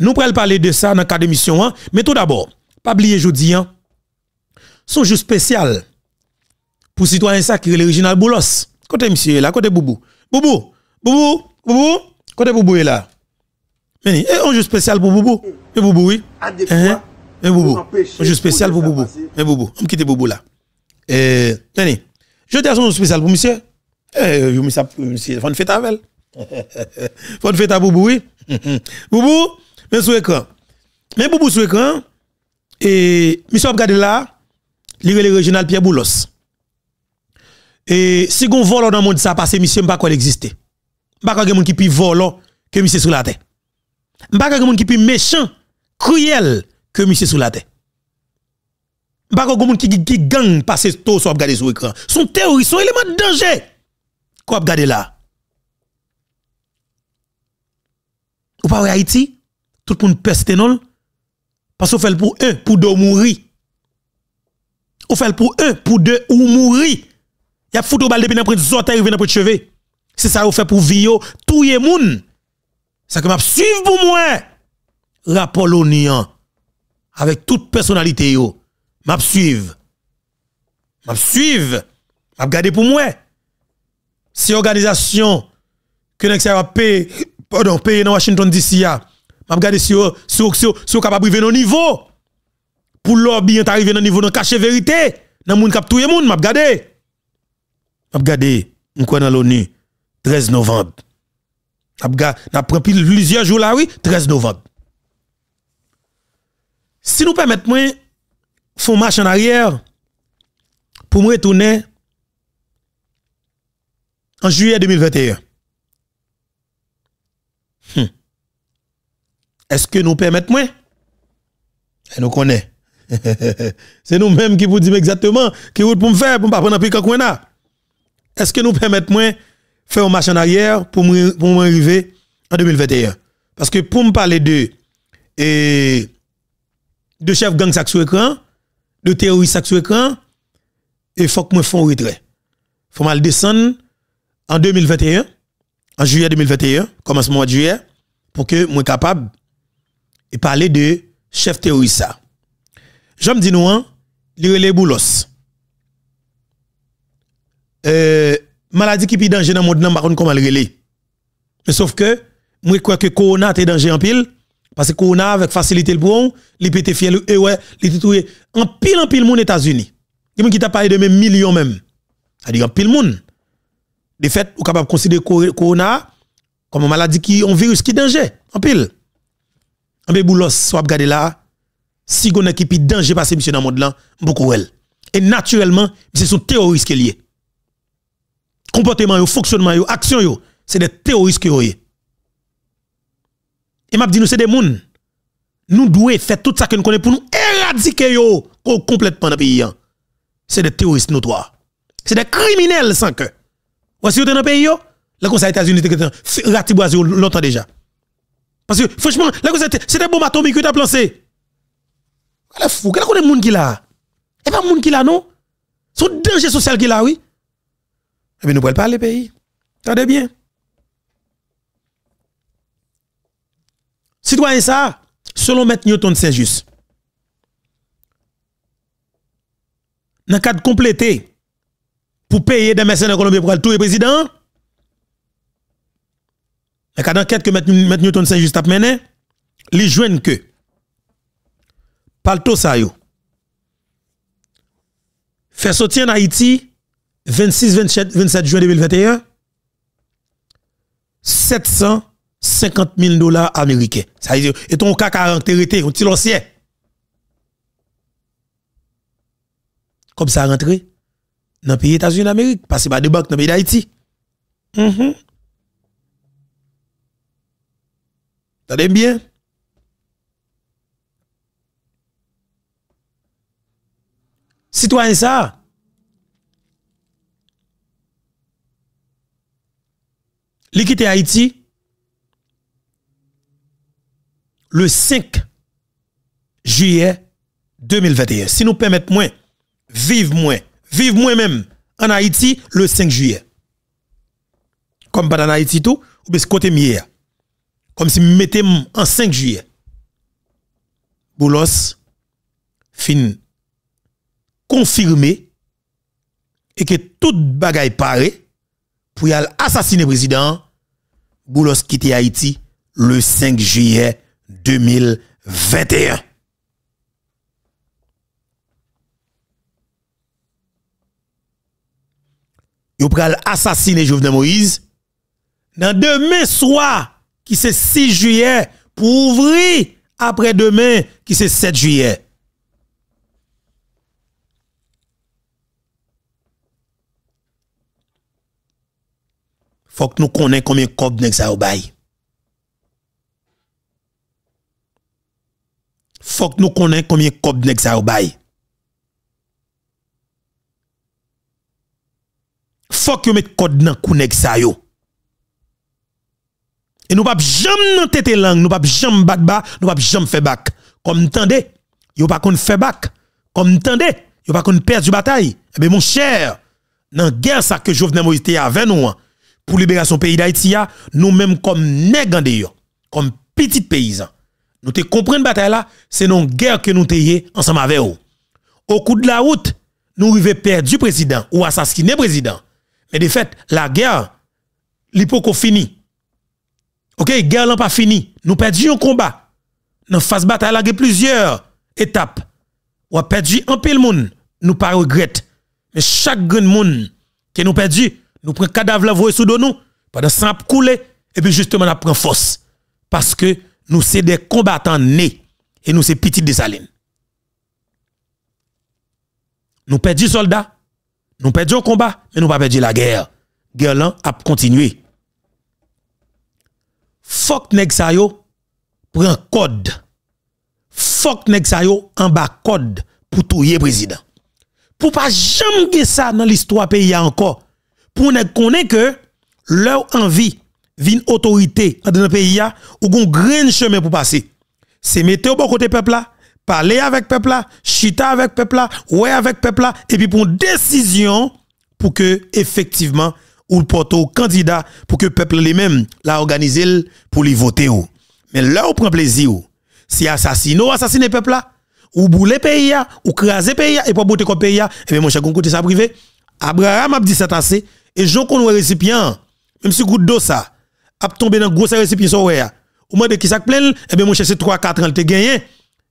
Nous pourrions parler de ça dans le cadre d'émission. Hein. Mais tout d'abord, pas oublier jeudi, hein, son jeu spécial pour citoyen ça qui est l'original Boulos. Côté monsieur là, côté Boubou. Boubou, Boubou, Boubou, côté Boubou est là. Mais eh, un jeu spécial pour Boubou. et Boubou, oui. Eh, hein. Mais Boubou. Un jeu spécial pour Boubou. Mais Boubou, on quitte Boubou là. Eh, tenez, je dis son jeu spécial pour monsieur. Eh, monsieur, monsieur, faut une fête avec elle. Faut une fête à Boubou, oui. Boubou, mais sur l'écran. Mais Boubou sur l'écran, et monsieur regardez là, il le régional Pierre Boulos. Et si on vole dans le monde, ça passe, monsieur, pas quoi exister. Pas quoi quelqu'un qui peut voler que monsieur sur la terre. Pas quoi quelqu'un qui peut méchant, cruel que monsieur sur la terre. Pas quoi quelqu'un qui, qui gang passer tout sur regarder sur l'écran. Son terroriste, son élément de danger. Quoi regarder là? Ou pas Haïti? tout le monde peste non. Parce qu'on fait pour un, pour deux mourir. On fait pour un, pour deux ou mourir. Y a foutu balle depuis dans prendre zote arrivé dans prendre cheveux. C'est ça qu'on fait pour vio tout le monde. Ça que m'a suivre pour moi. l'onion avec toute personnalité yo. M'a suivre. M'a suivre. M'a garder pour moi. Si organisation que nous a payé, pardon, payé dans Washington D.C.A m'a regarder si vous êtes capable d'arriver au niveau. Pour lobby, vous arrivé au niveau de cacher vérité. Dans le monde qui a tout le monde, m'a regardé. M'a regardé, je dans l'ONU, 13 novembre. N'a pris plusieurs jours là, oui, 13 novembre. Si nous permettons, vais marche en arrière pour me retourner en juillet 2021. Hum est-ce que nous permettons moins eh, nous connaissons. c'est nous-mêmes qui vous disons exactement qui route pour faire, pour ne pas prendre un pic Est-ce que nous permettons moins faire un marche en arrière pour arriver en 2021 Parce que pour me parler de, et, de chef gang sur écran, de terroriste sur écran, il faut que je fasse un retrait. Il faut mal descendre en 2021, en juillet 2021, mois de juillet, pour que je sois capable et parler de chef terroriste. Je me dis nous, hein, les boulos. Euh, maladie qui est danger dans le monde, je ne sais pas comment relais. Mais sauf que, moi, je crois que Corona est danger en pile. Parce que Corona, avec facilité le bon, il pété fiel, et ouais, il en pile en pile moun États-Unis. Il y a qui t'a parlé de même millions même. C'est-à-dire en pile monde. De fait, on capable de considérer Corona comme une maladie qui, un virus qui est danger, en pile boulos, soit gade là, si on avez qui danger passer monsieur dans le monde là, beaucoup elle. Et naturellement, c'est sont terroristes qui Comportement, yo, fonctionnement, yo, action, yo, c'est des terroristes qui sont Et m'a dit, nous, c'est des gens. Nous devons faire tout ça que nous connaissons pour nous éradiquer yo, complètement dans le pays. Hein. C'est des terroristes notoires. C'est des criminels sans que. Voici dans le pays, la comme des États-Unis, vous longtemps déjà. Parce que franchement, là, c'est un bon atomique que tu as lancé. Elle est fou. Quelle est le monde qui là Et pas de monde qui là, non Son danger social qui là, oui. Eh bien, nous ne pas payer. pays. Attendez bien. Citoyens, ça, selon M. Newton, c'est juste. Dans le cadre complété, pour payer des mercenaires colombiens pour le président, et quand l'enquête que M. Newton saint juste a mené, les jeunes que Palto Sayo fait sortir en Haïti 26-27 27 juin 2021 750 000 dollars américains. Ça veut dire, et ton cas 40 été, on l'ancien. Comme ça rentré dans le pays États-Unis d'Amérique, parce que pas de banque dans le pays d'Haïti. -hmm. Tade mbyen. Sitwa yon sa. Likite Haiti. Le 5 juye 2021. Si nou pwemet mwen, vive mwen. Vive mwen men. An Haiti, le 5 juye. Kom ban an Haiti tou, ou bis kote miye ya. comme si me mettais en 5 juillet. Boulos fin confirmé et que toute bagaille paraît pour y assassiner le président Boulos quitte Haïti le 5 juillet 2021. Yo pral assassiner Jovenel Moïse dans demain soir Ki se 6 juye pou ouvri apre demen ki se 7 juye. Fok nou konen komyen kod nek sa yo bayi. Fok nou konen komyen kod nek sa yo bayi. Fok nou konen komyen kod nek sa yo bayi. Et nous pas jamais nan tete langue, nous pas jamais battre bas, nous pas jamais faire back. Comme tendez, yo pas qu'on fait bac. Comme tendez, yo pas qu'on perd bataille. Eh bien mon cher, dans guerre ça que Jovenel Moïse était avec nous hein, pour libération pays d'Haïti, nous même comme nègres comme petits paysans. Nous te la bataille là, c'est non guerre que nous t'ayons ensemble avec eux. Au coup de la route, nous arrivons perdu président ou assassiné président. Mais de fait, la guerre, l'hypoco fini. OK, guerre n'est pas fini. Nous perdons un combat. Nous face bataille, il plusieurs étapes. Nous avons perdu un de monde. Nous ne pas Mais chaque grand monde que nous perdu, nous prenons cadavre la voie sous nous, pendant ça couler et puis justement nous prenons force parce que nous sommes des combattants nés et nous sommes petits des salines. Nous perdu soldats, nous perdons un combat, mais nous pas perdu la guerre. Guerre a continué. Fok nèg sa yo code. Fok nèg sa en bas code pour le président. Pour pas jamais que ça dans l'histoire pays encore. Pour ne connaît que leur envie vin autorité dans le pays ou gon grain chemin pour passer. C'est mettre au bon côté peuple là, parler avec peuple là, chita avec peuple là, ouais avec peuple là et puis pour une décision pour que effectivement ou le au candidat pour que le peuple lui-même l'a organisé pour lui voter. Mais là, on prend plaisir. Si assassinat ou assassiner le peuple là, ou bouler pays ou craser pays et pas botter pays et eh bien mon cher côté ça privé. Abraham a dit ça assez et connais le récipient même si goutte d'eau ça a tombé dans gros récipient ça ou de qui ça plein et eh bien mon cher c'est 3 4 ans te gagné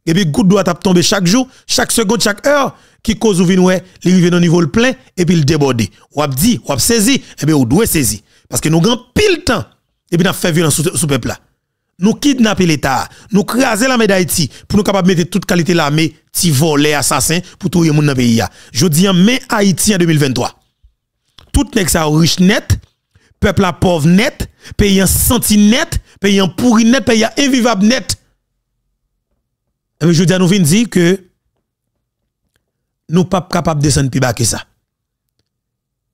et puis, goutte doit tomber chaque jour, chaque seconde, chaque heure, qui cause ou vin il arrive niveau le plein, et puis il déborde. Ou dit, ou saisi, et eh bien, ou doit saisi. Parce que nous avons, pile temps, et puis nous fait violence sous peuple là. Nous kidnappé l'État, nous craser l'armée d'Haïti, pour nous capables de mettre toute qualité l'armée, ti volé, assassin, pour tout le monde dans le pays. Je dis en mai Haïti en 2023. Tout n'est ça riche net, peuple à pauvre net, pays en senti net, pays en pourri net, pays en invivable net. Eh ben, Je dis à nous dire que nous ne sommes pas capables de descendre plus bas que ça.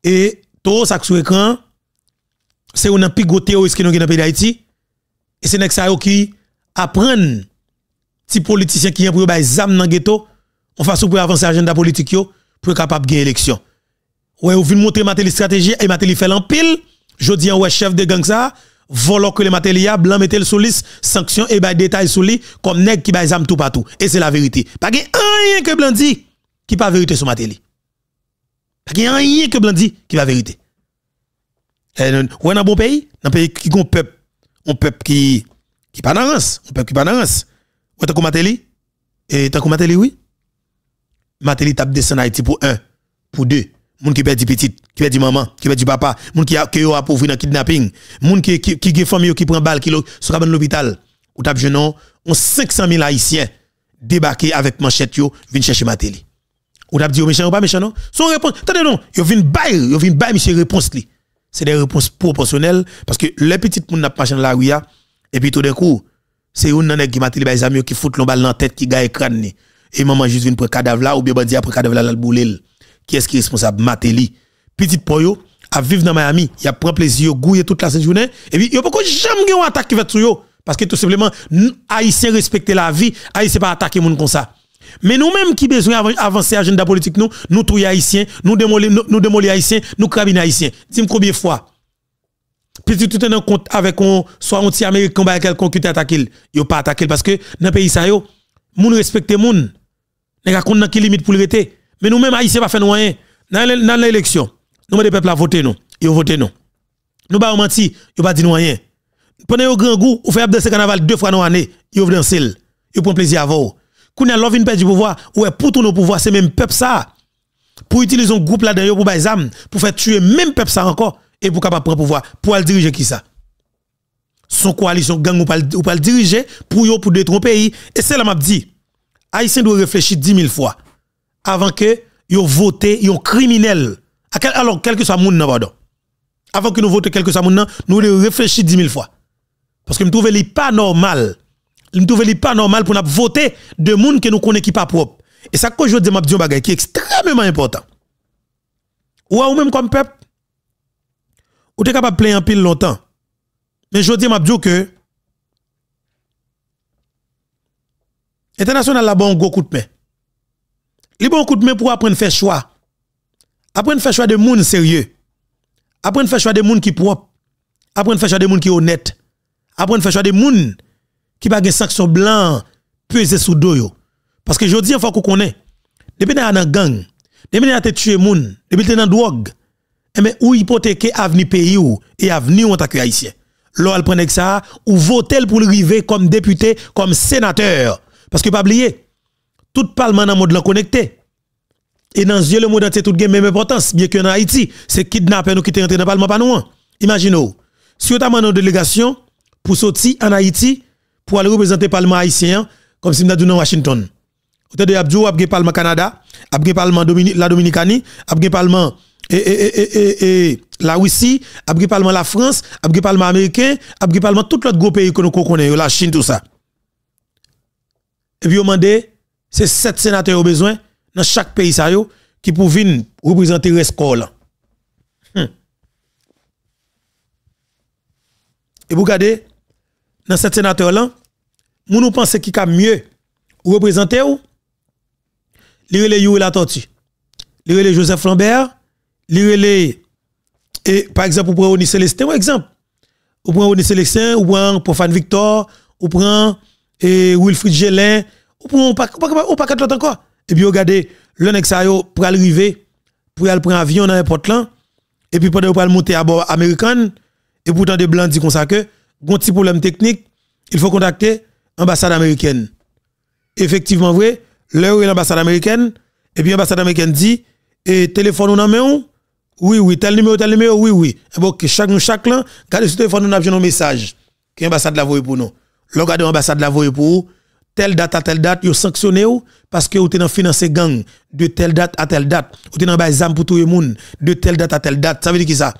Et tout ça sur l'écran, c'est un plus gros terroriste qui nous dans pays d'Haïti. Et c'est ça qui apprennent si politiciens qui ont pour des âmes dans le ghetto, on façon pour avancer l'agenda politique pour être capable de gagner élection. Ouais, on vient montrer ma stratégie et ma télé fait pile Je dis, ouais, chef de gang ça, Volo que le matériel blanc mettez le sous sanction et bah détail sous comme nèg qui baise zam tout partout et c'est la vérité pas gen rien que blanc dit qui pas vérité sur mateli pas rien que blanc dit qui pas vérité ou un bon pays un pays qui gon peuple un peuple qui qui pas dans un peuple qui pas dans ou tant que matériel et tant que matériel oui Matéli tape descend Haïti pour un pour deux moun qui perd petite, qui perd maman, qui perd papa, moun qui a qui a pauvre dans kidnapping, moun qui qui qui famille qui prend balle qui sera dans l'hôpital. Ou t'a jeune on 500 000 haïtiens débarqués avec manchette yo, viennent chercher Matéli. Ou t'a dit méchant ou pas méchant non Son réponse, attendez non, yo viennent bail, yo viennent bail monsieur réponse li. C'est des réponses proportionnelles parce que les petites moun n'a pas dans la rue et puis tout d'un coup, c'est une nanèg qui ba les amis qui fout l'on balle dans tête qui gagne crâne Et maman juste vient pour cadavre là ou bien bandi après cadavre là la boulil qui est-ce qui est responsable Matéli. Petit Poyo, à vivre dans Miami, il a pris plaisir, il toute la journée, et puis il n'y a pas jamais une attaque qui va sur Parce que tout simplement, Haïtiens respectent la vie, Haïtiens pas attaquer les gens comme ça. Mais nous-mêmes qui besoin avancer l'agenda politique, nous, nous tous Haïtiens, nous démolir nous Haïtiens, nous carabiner Haïtiens. Dis-moi combien fois. Petit tout en compte avec on, soit un ti Américain, avec quelqu'un qui t'attaque, il pas attaqué parce que dans le pays ça, yo, moun respecte moun. nest qu'on n'a limite pour le rester. Mais nous-mêmes, Haïtiens, pas fait nous rien. Dans l'élection, nous mettons peuples, peuples à voter non. Ils ont voté non. Nous pas menti, ils pas dit nous rien. Prenez au grand goût, vous faites danser carnaval deux fois dans l'année, ils ont dansé. Ils prennent plaisir à vous. Quand vous avez perdre du pouvoir, est pour tout nos pouvoir, c'est même peuple ça. Pour utiliser un groupe là-dedans, pour faire pour faire tuer même peuple ça encore, et pour capable prendre pouvoir, pour aller diriger qui ça? Son coalition gang ou pas le diriger, pour yon pour détromper pays. Et c'est là m'a dit, Haïtien doit réfléchir dix mille fois avant que yo vote yon criminel alors quel que soit moun pardon avant que nous votions quelque chose nous les réfléchir 10 000 fois. Parce que nous trouve pas normal. nous trouve pas normal pour nous voter de monde que nous connaissons qui pas propre. Et ça, quand je dis, je bagay qui est extrêmement important. Ou, ou même comme peuple, Vous êtes capable de pleurer un pile longtemps. Mais je dis, je que, l'international là-bas, on go coup de main. Li bon coup de main pour apprendre à faire choix. Apprendre à faire choix de monde sérieux. Apprendre à faire choix de monde qui propre. Apprendre à faire choix de monde qui honnête. Apprendre à faire choix de monde qui pas de sanction blanc pesés sous dos Parce que je dis, il faut qu'on connaît. Depuis que dans gang, depuis dans tu tué moun, depuis que a dans drogue, mais eh où hypothéquer avenir pays ou et avenir en tant que haïtien. elle prend ça, ou voter pour le river comme député, comme sénateur. Parce que pas oublier, tout parlement dans e le monde est connecté. Et dans lieu, le monde entier, tout le même importance. Bien que en Haïti, c'est kidnappé, nous qui sommes rentrés dans le parlement, pas nous. Imaginez-vous. Si vous avez une délégation pour sortir en Haïti, pour aller représenter le parlement haïtien, comme si étiez dans Washington. Vous avez Abdou, vous parlement Canada, vous parlement la Dominicanie, vous parlement et, et, et, e, e, la Russie, vous parlement la France, vous parlement américain, vous parlement tout autres gros pays que nous connaissons, la Chine, tout ça. Et puis vous demandez, c'est sept sénateurs au besoin dans chaque pays ça qui pour venir représenter l'école. Hmm. Et vous regardez, dans sept sénateurs là, nous nous pensons qui a mieux représenter ou lire les la tortue. Lire Joseph Lambert, les et par exemple vous prenez Oni Célestin exemple. Vous prenez Oni Célestin, vous prenez Profane Victor, vous prenez Wilfried Gélin, ou pas quatre l'autre encore. Et puis regardez, le nèg ça yo pour arriver, pour aller prendre avion dans n'importe là et puis pour aller monter à bord américaine et pourtant des blancs disent comme ça que un petit problème technique, il faut contacter l'ambassade américaine. Effectivement vrai, l'heure est l'ambassade américaine et puis l'ambassade américaine dit et téléphone ou main oui oui, tel numéro tel numéro oui oui. Et bon chaque chaque là, quand le téléphone nous a un message que l'ambassade l'a voyé pour nous. garde l'ambassade l'a voyé pour telle date à telle date, yo sanctionné parce que vous financé financer gang de telle date à telle date. Vous dans bay zam pour tout le monde de telle date à telle date. Ça veut dire qui ça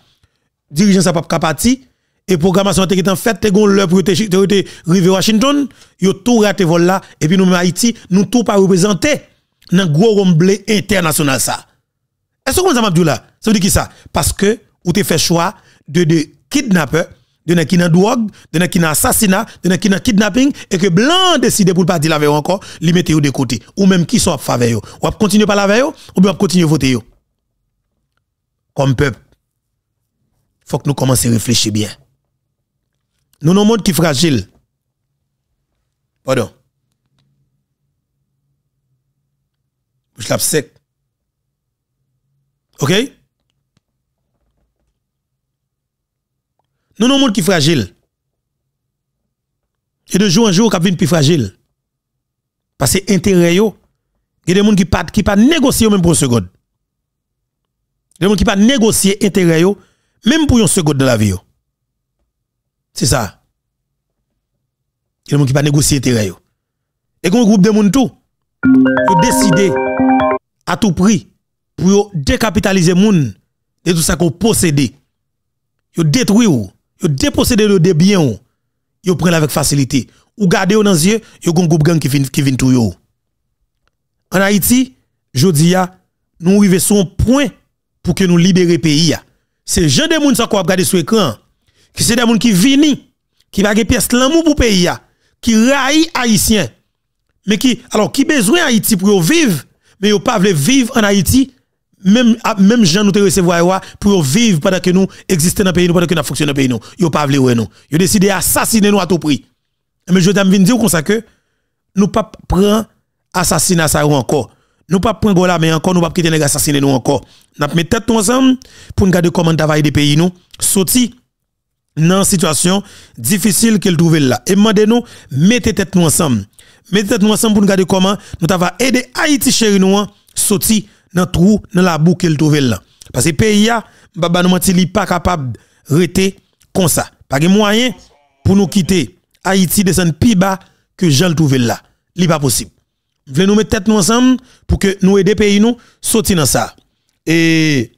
Dirigeant ça pas kapati et programmation qui en fait, te gon pour arriver à Washington, vous tout raté vol là et puis nous Haïti, nous tout pas représenté dans gros international ça. Est-ce que vous avez dit là Ça veut dire qui ça Parce que vous avez fait choix de de de qui n'a drogue, de qui un assassinat, de qui un kidnapping et que blanc décide pour pas dire la encore, li mette de côté ou même qui sont à faveur yo. Ou continue par la veille ou bien à voter Comme peuple. Faut que nous commençons à réfléchir bien. Nous un monde qui fragile. Pardon. l'ai sec. OK Nous sommes un monde qui fragile. Et de jour en jour, qui est plus fragile. Parce que l'intérêt, il y a des gens qui ne qui pas négocier même pour une seconde. Des gens qui ne pas négocier l'intérêt, même pour un seconde de la vie. C'est ça. Il y a des gens qui ne pas négocier l'intérêt. Et quand un groupe de gens tout, ils décider à tout prix pour décapitaliser les gens de tout ça qu'on possède. Ils détruisent vous dépossédez de biens, yo prenez avec facilité. Ou gardez dans les yeux, yo gon groupe gang qui vient qui vient tout En Haïti, jodi ya, nous arrivons un point pour que nous le pays C'est gens de moun sa quoi regarder sur écran qui c'est des gens qui viennent, qui va pièce l'amour pour pays qui raï haïtien. Mais qui alors qui besoin Haïti pour vivre, mais yo pas vivre en Haïti même ah, même gens nous te recevoir pour vivre pendant que nous existons dans le pays nous pendant que nous fonctionnons dans le pays nous yo pas vle nous ont décidé d'assassiner nous à tout prix mais je t'aime dire comme ça que nous pas prendre assassinat ça encore nous pas prendre gola mais encore nous pas quitter les assassiner nous encore n'a mettre tête ensemble pour nous garder comment travailler des pays nous sorti dans situation difficile qu'il trouvait là et maintenant, nous mettez tête nous ensemble mettez tête nous ensemble pour nous garder comment nous t'avons aider Haïti chéri nous hein. sorti dans trou dans la boue qu'elle trouve là parce que pays a baba nous menti li pas capable rester comme ça pas de moyen pour nous quitter Haïti descend plus bas que Jean le trouve là n'est pas possible voulez nous mettre tête nous ensemble pour que nous aider pays nous sortir dans ça et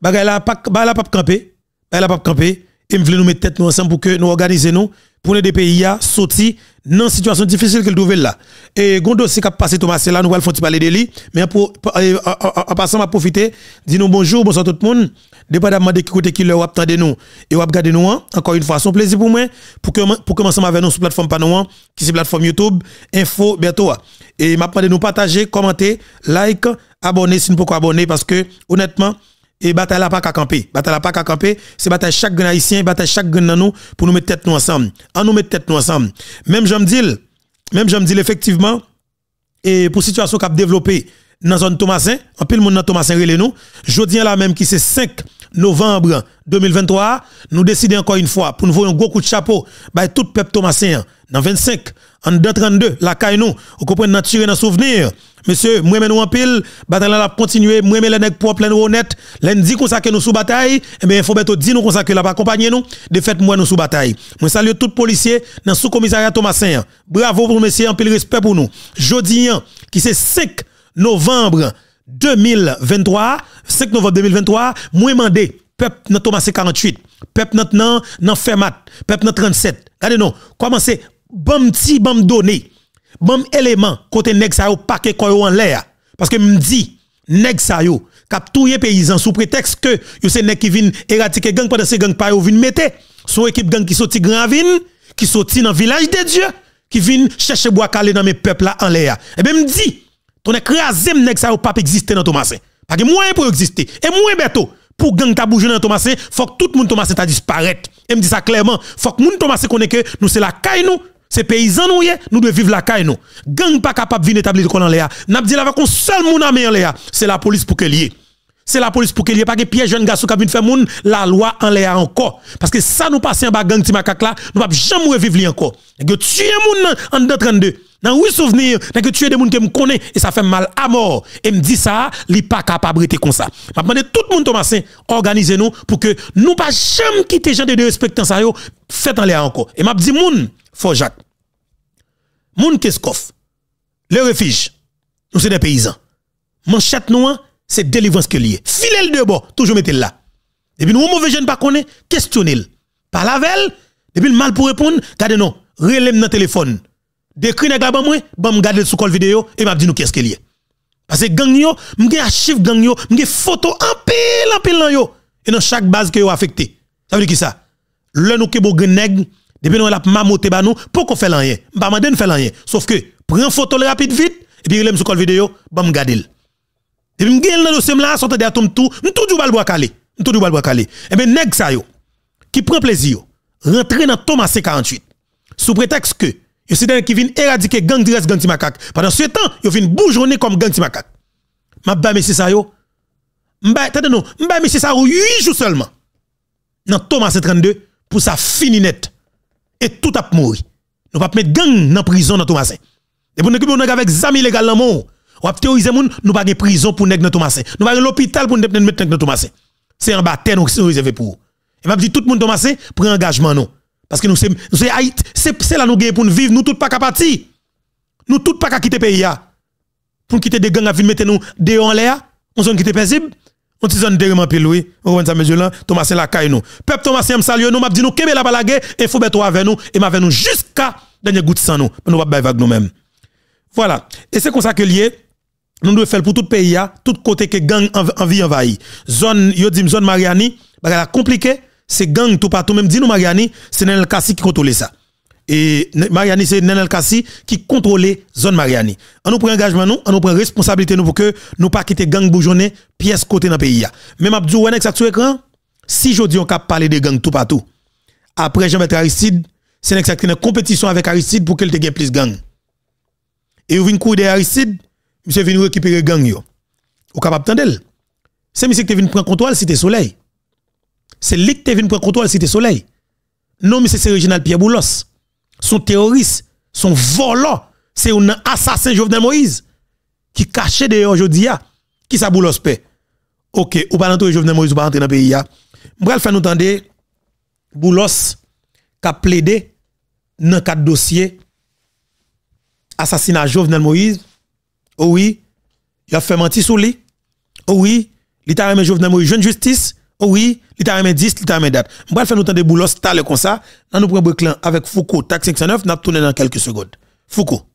bagay la pas la pas camper elle a pas camper et nous mettre tête nous ensemble pour que nous organiser nous pour aider pays à sortir dans situation difficile qu'il trouve là. Et Gondo, c'est qu'à passé Thomas là, nous allons faire parler de lui. Mais pour, euh, euh, euh, en, passant, on profiter, dis nous bonjour, bonsoir tout le monde. Dépendamment de qui côté qui leur attendez nous et regarder nous, hein. encore une fois, son plaisir pour moi, pour que, pour commencer avec nous sur la plateforme Panouan, hein, qui c'est plateforme YouTube, info, bientôt. Hein. Et m'a de nous partager, commenter, like, abonner si nous pouvons abonner parce que, honnêtement, et bataille la pas qu'à camper. Bataille la pas qu'à camper, c'est bataille chaque grand haïtien, bataille chaque grand nous pour nous mettre tête nous ensemble. En nous mettre tête nous ensemble. Même j'aime dire, même j'aime dire effectivement et pour situation a développée dans la zone Thomasin, en pile monde dans Thomasin relé nous, jodi là même qui c'est 5 novembre 2023, nous décidons encore une fois pour nous voir un gros coup de chapeau par tout peuple Thomasin dans 25 en 232 la caille nous, vous comprenez dans tirer dans souvenir Monsieur, moi nous en pile, bataille la continuer, moi les nèg propre, plein honnête, les dit qu'on que nous sous bataille, eh bien faut bientôt dire nous qu'on que la accompagner nous, de fait moi nous sous bataille. Moi salue tout policiers, dans sous commissariat Thomasin. Bravo pour monsieur, en pile respect pour nous. Jodi hein, qui c'est 5 novembre 2023, 5 novembre 2023, moi mandé peuple dans Thomas 48, peuple maintenant dans Fermat, peuple dans 37. Regardez nous, commencez bam ti, bam donné Bon élément, côté nèg sa yo paquet koyo en l'air. Parce que me dit, nèg sa yo, kap touye paysan sous prétexte que yo se nèg qui vinn éradiquer gang pendant ces gang pa yo vinn mettre Son équipe gang qui sorti grand vinn qui sorti dans village de Dieu, qui vinn chercher bois calé dans mes peuples là en l'air. Et eh ben me dit, ton écrasé nèg sa yo pas exister dans Thomasin. Parce que moyen pour exister. Et moyen bientôt pour gang ta bouger dans Thomasin, faut que tout le monde Thomasin ta disparaître. Et me dit ça clairement, faut que monde Thomasin connaît que nous c'est la caille nous c'est paysan nous, nous devons vivre la caille nous. Gang pas capable de venir établir le en l'air. N'a dit avec un seul moun en l'éa, c'est la police pour qu'elle y C'est la police pour qu'elle y pas que piège jeune garçon qui vient faire moun la loi en l'air encore parce que ça nous passe en bas gang Timakak là, nous pas jamais vivre li encore. Que es moun en 32 dans oui souvenir, n'a que tuer des gens qui me connaissent et ça fait mal à mort. Et me dit ça, li pas capable de comme ça. M'a à tout le monde Thomasin, organisez-nous pour que nous pas jamais quitter gens de respectant ça yo, faites en l'air encore. Et m'a dit moun, Forjac, Moun Keskov, le refuge, nous sommes des paysans. Manchette nous, c'est délivrance que lié. Filez le debout, toujours mettez-le là. Et puis nous, mauvais jeunes, pas connaît, questionnez-le. Par la velle, depuis le mal pour répondre, gardez non, relève dans le téléphone. Décris, nèg la moi, bam me garder sous col vidéo et m'a dit nous qu'est-ce qu'il y a. Parce que gang yo, m'gè archive gang yo, m'gè photo en pile en pile dans yo et dans chaque base que yo affecté. Ça veut dire qui ça? Le nous ke nèg depuis nous, la mamoté ba nous, pour qu'on fait rien. Pas mandé ne fait rien. Sauf que, prends photo rapide vite, et puis il me sur col vidéo, bam m'gadil. Depuis de dans dossier là, sortez des tout, nous tout du bal bois calé. Nous tout du bal calé. Et eh ben nèg ça yo, qui prend plaisir, rentrer dans Thomas 48 sous prétexte que yo c'est qui vient éradiquer gang dress gang macaque. Pendant ce temps, yo viennent bourgeonner comme gang macaque. M'a ba monsieur ça yo. M'a attendez nous, m'a sa ça 8 jours seulement. Dans Thomas 32 pour ça fini net et tout a mourir. Nous pas mettre gang dans prison dans Thomasin. Et pour nous avec illégal dans mon, théorisé théoriser nous pas prison pour nèg dans Thomasin. Nous pas l'hôpital pour nous mettre dans Thomasin. C'est en qui nous réservé pour. Et m'a dit tout le monde Thomasin prend engagement nous. Parce que nous c'est c'est c'est là nous gagne pour nous vivre, nous tout pas Nous tout pas quitter pays Pour quitter des gangs à mettre nous dehors en l'air, on zone qui paisible. On dit ça derrière pile oui. On voit ça monsieur là, Thomas la caille nous. Peuple Thomas me salue nous, m'a dit nous kembe la balague et faut mettre avec nous et m'a nous jusqu'à dernier goutte sans nous. Nous va bailler avec nous-mêmes. Voilà. Et c'est comme ça que lié nous devons faire pour tout pays là, tout côté que gang envie envahi. Zone yo dit zone Mariani, bah la compliqué, c'est gang tout partout même dit nous Mariani, c'est le classique qui contrôle ça et Mariani c'est Nenel Kassi qui contrôlait zone Mariani. On nous prend engagement nous, on nous prend responsabilité nous pour que nous pas quitter gang boujonné pièce côté dans le pays Même Abdou Wenek ça sur écran, si jodi on cap parler de gang tout partout. Après Jean-Baptiste Aristide, c'est une compétition avec Aristide pour qu'elle te gagne plus gang. Et vous venez courir des Aristide, monsieur vient récupérer gang yo. Ou capable tendel. C'est monsieur qui vient prendre contrôle cité Soleil. C'est lui qui vient prendre contrôle cité Soleil. Non Monsieur c'est original Pierre Boulos son terroriste, son volant, c'est un assassin Jovenel Moïse qui cachait dehors aujourd'hui, qui sa Pé. Ok, ou pas entrer Jovenel Moïse, ou pas entrer dans le pays. vais faire nous entendre, Boulos qui a plaidé dans quatre dossiers assassinat Jovenel Moïse. Oh oui, il a fait mentir sur lui. Oh oui, il a Jovenel Moïse jeune justice. Oh oui, l'État t'a remis 10, il t'a remis date. On va faire nous temps de boulot t'as comme ça. Nous prenons Brooklyn avec Foucault, TAC 509, nous tourner dans quelques secondes. Foucault.